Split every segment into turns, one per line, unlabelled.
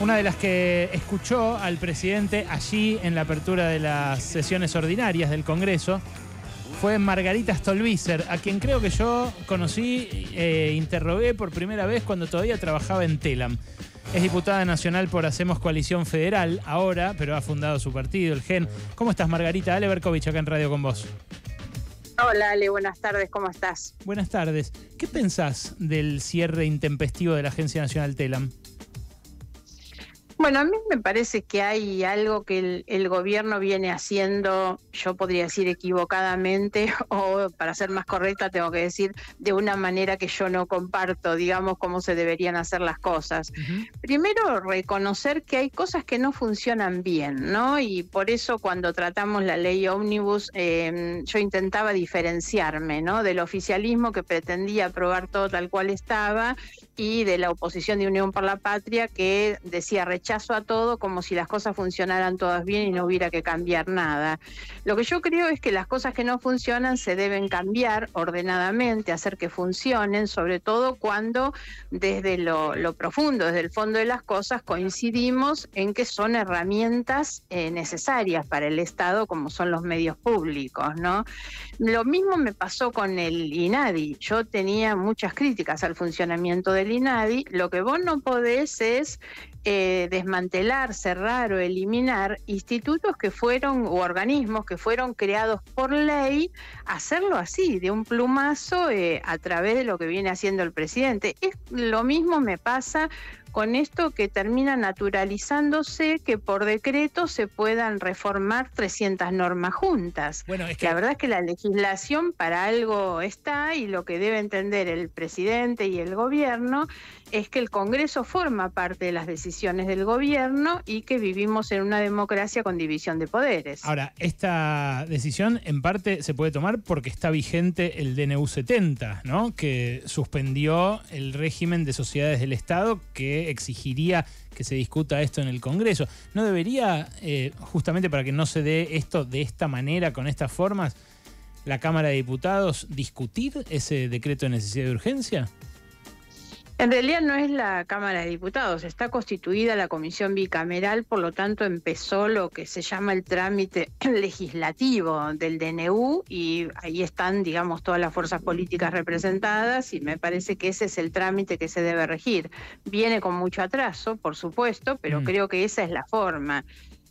una de las que escuchó al presidente allí en la apertura de las sesiones ordinarias del Congreso fue Margarita Stolbizer, a quien creo que yo conocí e interrogué por primera vez cuando todavía trabajaba en Telam. Es diputada nacional por Hacemos Coalición Federal ahora, pero ha fundado su partido, el GEN. ¿Cómo estás, Margarita? Ale Berkovich, acá en Radio con vos.
Hola, Ale, buenas tardes, ¿cómo estás?
Buenas tardes. ¿Qué pensás del cierre intempestivo de la Agencia Nacional Telam?
Bueno, a mí me parece que hay algo que el, gobierno viene haciendo, yo podría decir equivocadamente, o para ser más correcta tengo que decir de una manera que yo no comparto, digamos, cómo se deberían hacer las cosas. Primero, reconocer que hay cosas que no funcionan bien, ¿no? Y por eso cuando tratamos la ley Omnibus em, yo intentaba diferenciarme, ¿no? Del oficialismo que pretendía aprobar todo tal cual estaba y de la oposición de Unión por la Patria que decía rechazar a todo como si las cosas funcionaran todas bien y no hubiera que cambiar nada. Lo que yo creo es que las cosas que no funcionan se deben cambiar ordenadamente, hacer que funcionen, sobre todo cuando desde lo, profundo, desde el fondo de las cosas, coincidimos en que son herramientas eh, necesarias para el Estado como son los medios públicos, ¿no? Lo mismo me pasó con el INADI. Yo tenía muchas críticas al funcionamiento del INADI. Lo que vos no podés es eh, desmantelar, cerrar o eliminar institutos que fueron o organismos que fueron creados por ley, hacerlo así, de un plumazo eh, a través de lo que viene haciendo el presidente. Es lo mismo me pasa con esto que termina naturalizándose que por decreto se puedan reformar 300 normas juntas. Bueno, es que... La verdad es que la legislación para algo está y lo que debe entender el presidente y el gobierno es que el Congreso forma parte de las decisiones del gobierno y que vivimos en una democracia con división de poderes. Ahora,
esta decisión en parte se puede tomar porque está vigente el DNU 70, ¿no? Que suspendió el régimen de sociedades del Estado que exigiría que se discuta esto en el Congreso. ¿No debería, eh, justamente para que no se dé esto de esta manera, con estas formas, la Cámara de Diputados discutir ese decreto de necesidad de urgencia?
En realidad no es la Cámara de Diputados, está constituida la comisión bicameral, por lo tanto empezó lo que se llama el trámite legislativo del DNU y ahí están, digamos, todas las fuerzas políticas representadas y me parece que ese es el trámite que se debe regir. Viene con mucho atraso, por supuesto, pero mm. creo que esa es la forma.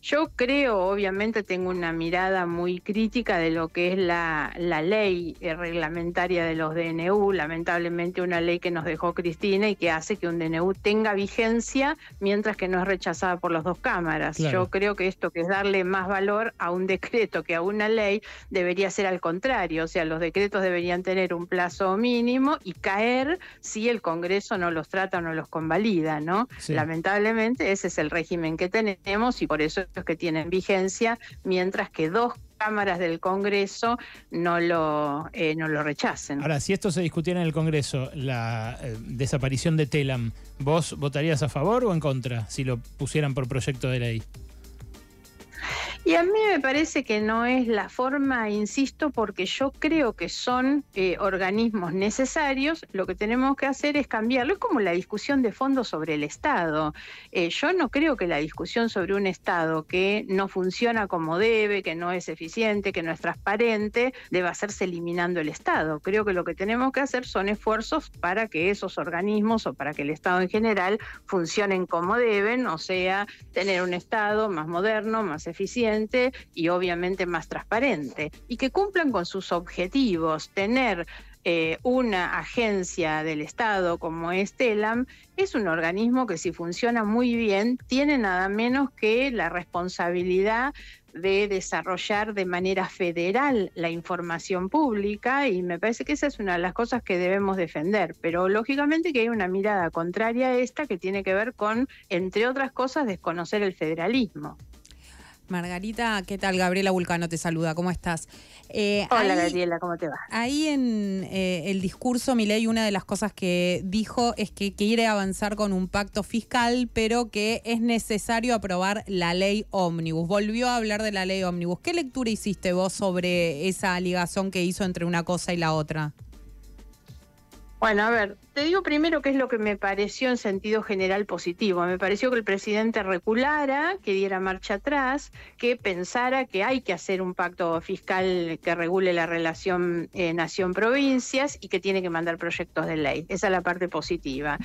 Yo creo, obviamente tengo una mirada muy crítica de lo que es la, ley eh, reglamentaria de los DNU, lamentablemente una ley que nos dejó Cristina y que hace que un DNU tenga vigencia mientras que no es rechazada por las dos cámaras. Yo creo que esto que es darle más valor a un decreto que a una ley debería ser al contrario, o sea, los decretos deberían tener un plazo mínimo y caer si el Congreso no los trata o no los convalida, ¿no? Lamentablemente ese es el régimen que tenemos y por eso que tienen vigencia, mientras que dos cámaras del Congreso no lo, eh, no lo rechacen. Ahora,
si esto se discutiera en el Congreso, la eh, desaparición de Telam, ¿vos votarías a favor o en contra si lo pusieran por proyecto de ley?
Y a mí me parece que no es la forma, insisto, porque yo creo que son eh, organismos necesarios. Lo que tenemos que hacer es cambiarlo. Es como la discusión de fondo sobre el Estado. Eh, yo no creo que la discusión sobre un Estado que no funciona como debe, que no es eficiente, que no es transparente, deba hacerse eliminando el Estado. Creo que lo que tenemos que hacer son esfuerzos para que esos organismos o para que el Estado en general funcionen como deben, o sea, tener un Estado más moderno, más eficiente y obviamente más transparente, y que cumplan con sus objetivos. Tener eh, una agencia del Estado como es TELAM es un organismo que si funciona muy bien tiene nada menos que la responsabilidad de desarrollar de manera federal la información pública y me parece que esa es una de las cosas que debemos defender, pero lógicamente que hay una mirada contraria a esta que tiene que ver con, entre otras
cosas, desconocer
el federalismo.
Margarita, ¿qué tal? Gabriela Vulcano te saluda, ¿cómo estás? Eh, Hola Gabriela, ¿cómo te va? Ahí en eh, el discurso, Milei, una de las cosas que dijo es que quiere avanzar con un pacto fiscal, pero que es necesario aprobar la ley ómnibus. Volvió a hablar de la ley ómnibus. ¿Qué lectura hiciste vos sobre esa ligación que hizo entre una cosa y la otra?
Bueno, a ver, te digo primero qué es lo que me pareció en sentido general positivo. Me pareció que el presidente reculara, que diera marcha atrás, que pensara que hay que hacer un pacto fiscal que regule la relación eh, nación-provincias y que tiene que mandar proyectos de ley. Esa es la parte positiva.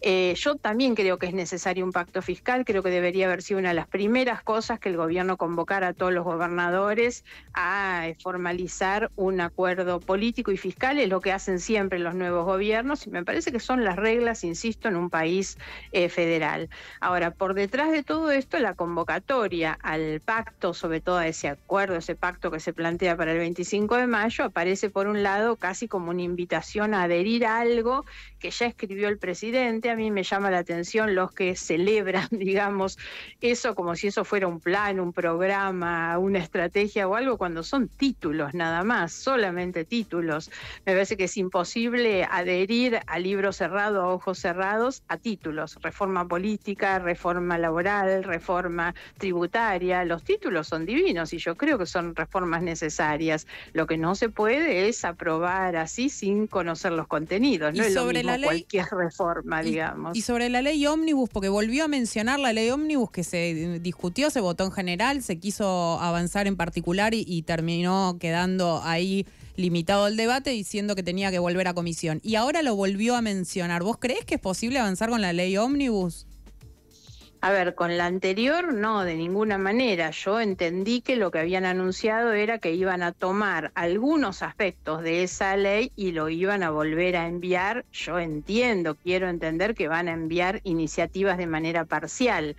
Eh, yo también creo que es necesario un pacto fiscal, creo que debería haber sido una de las primeras cosas que el gobierno convocara a todos los gobernadores a formalizar un acuerdo político y fiscal, es lo que hacen siempre los nuevos gobernadores gobiernos y me parece que son las reglas, insisto, en un país eh, federal. Ahora, por detrás de todo esto, la convocatoria al pacto, sobre todo a ese acuerdo, ese pacto que se plantea para el 25 de mayo, aparece por un lado casi como una invitación a adherir a algo que ya escribió el presidente. A mí me llama la atención los que celebran, digamos, eso como si eso fuera un plan, un programa, una estrategia o algo, cuando son títulos nada más, solamente títulos. Me parece que es imposible adherir a libro cerrado, a ojos cerrados, a títulos, reforma política, reforma laboral, reforma tributaria. Los títulos son divinos y yo creo que son reformas necesarias. Lo que no se puede es aprobar así sin conocer los contenidos. No sobre la ley, cualquier reforma, digamos. Y
sobre la ley ómnibus, porque volvió a mencionar la ley ómnibus que se discutió, se votó en general, se quiso avanzar en particular y terminó quedando ahí limitado el debate diciendo que tenía que volver a comisión. Y ahora lo volvió a mencionar. ¿Vos crees que es posible avanzar con la ley ómnibus?
A ver, con la anterior no, de ninguna manera. Yo entendí que lo que habían anunciado era que iban a tomar algunos aspectos de esa ley y lo iban a volver a enviar. Yo entiendo, quiero entender que van a enviar iniciativas de manera parcial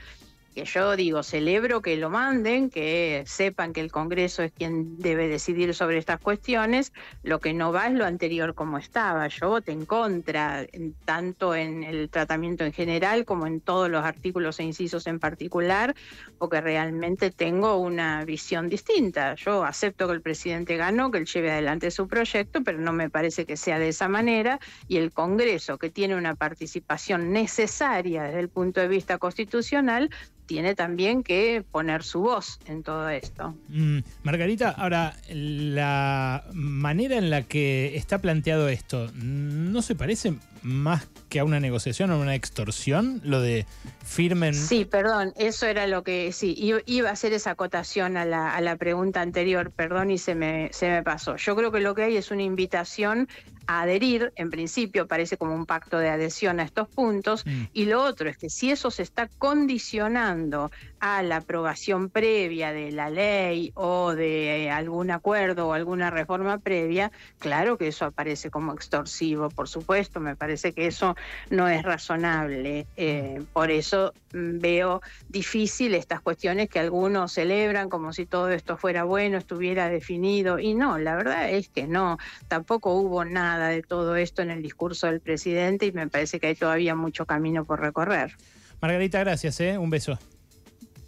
que yo digo, celebro que lo manden, que sepan que el Congreso es quien debe decidir sobre estas cuestiones, lo que no va es lo anterior como estaba. Yo voté en contra, tanto en el tratamiento en general como en todos los artículos e incisos en particular, porque realmente tengo una visión distinta. Yo acepto que el presidente ganó, que él lleve adelante su proyecto, pero no me parece que sea de esa manera, y el Congreso, que tiene una participación necesaria desde el punto de vista constitucional, tiene también que poner su voz en todo esto.
Mm, Margarita, ahora, la manera en la que está planteado esto, ¿no se parece más que a una negociación o a una extorsión? Lo de firmen... Sí,
perdón, eso era lo que... Sí, iba a hacer esa acotación a la, a la pregunta anterior, perdón, y se me, se me pasó. Yo creo que lo que hay es una invitación adherir, en principio parece como un pacto de adhesión a estos puntos, mm. y lo otro es que si eso se está condicionando a la aprobación previa de la ley o de eh, algún acuerdo o alguna reforma previa, claro que eso aparece como extorsivo, por supuesto, me parece que eso no es razonable. Eh, mm. por eso Mm, veo difícil estas cuestiones que algunos celebran como si todo esto fuera bueno, estuviera definido. Y no, la verdad es que no, tampoco hubo nada de todo esto en el discurso del presidente y me parece que hay todavía mucho camino por recorrer. Margarita,
gracias, ¿eh? un beso.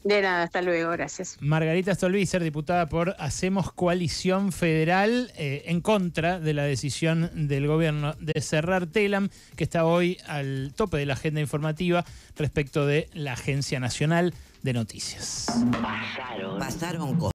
De nada, hasta luego, gracias.
Margarita Stolbizer, diputada por Hacemos Coalición Federal eh, en contra de la decisión del gobierno de cerrar TELAM, que está hoy al tope de la agenda informativa respecto de la Agencia Nacional de Noticias.
Pasaron.
Pasaron con...